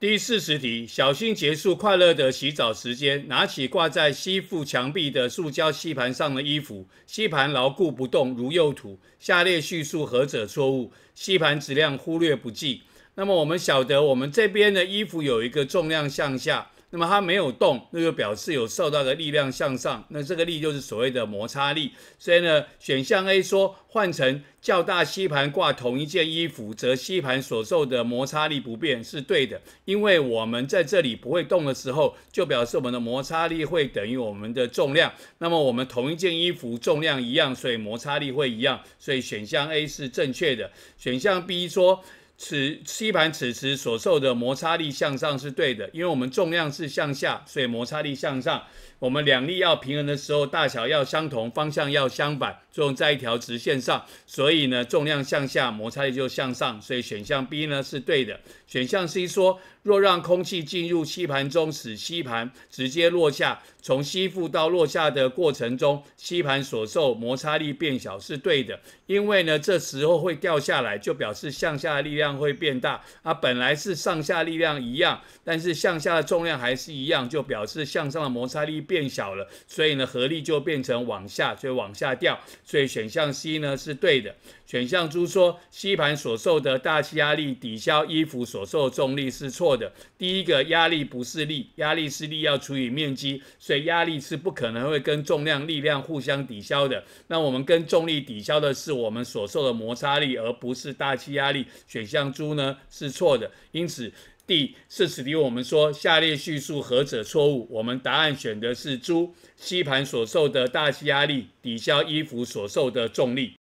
第四十题，小新结束快乐的洗澡时间，拿起挂在吸附墙壁的塑胶吸盘上的衣服，吸盘牢固不动，如右图。下列叙述何者错误？吸盘质量忽略不计。那么我们晓得，我们这边的衣服有一个重量向下。那么它没有动，那就表示有受到的力量向上，那这个力就是所谓的摩擦力。所以呢，选项 A 说换成较大吸盘挂同一件衣服，则吸盘所受的摩擦力不变，是对的。因为我们在这里不会动的时候，就表示我们的摩擦力会等于我们的重量。那么我们同一件衣服重量一样，所以摩擦力会一样。所以选项 A 是正确的。选项 B 说。此吸盘此时所受的摩擦力向上是对的，因为我们重量是向下，所以摩擦力向上。我们两力要平衡的时候，大小要相同，方向要相反，作用在一条直线上。所以呢，重量向下，摩擦力就向上。所以选项 B 呢是对的。选项 C 说，若让空气进入吸盘中，使吸盘直接落下，从吸附到落下的过程中，吸盘所受摩擦力变小，是对的。因为呢，这时候会掉下来，就表示向下的力量。会变大，它本来是上下力量一样，但是向下的重量还是一样，就表示向上的摩擦力变小了，所以呢合力就变成往下，所以往下掉。所以选项 C 呢是对的。选项猪说吸盘所受的大气压力抵消衣服所受的重力是错的。第一个压力不是力，压力是力要除以面积，所以压力是不可能会跟重量力量互相抵消的。那我们跟重力抵消的是我们所受的摩擦力，而不是大气压力。选项。猪呢是错的，因此 D 是此题。我们说下列叙述何者错误？我们答案选的是猪吸盘所受的大气压力抵消衣服所受的重力。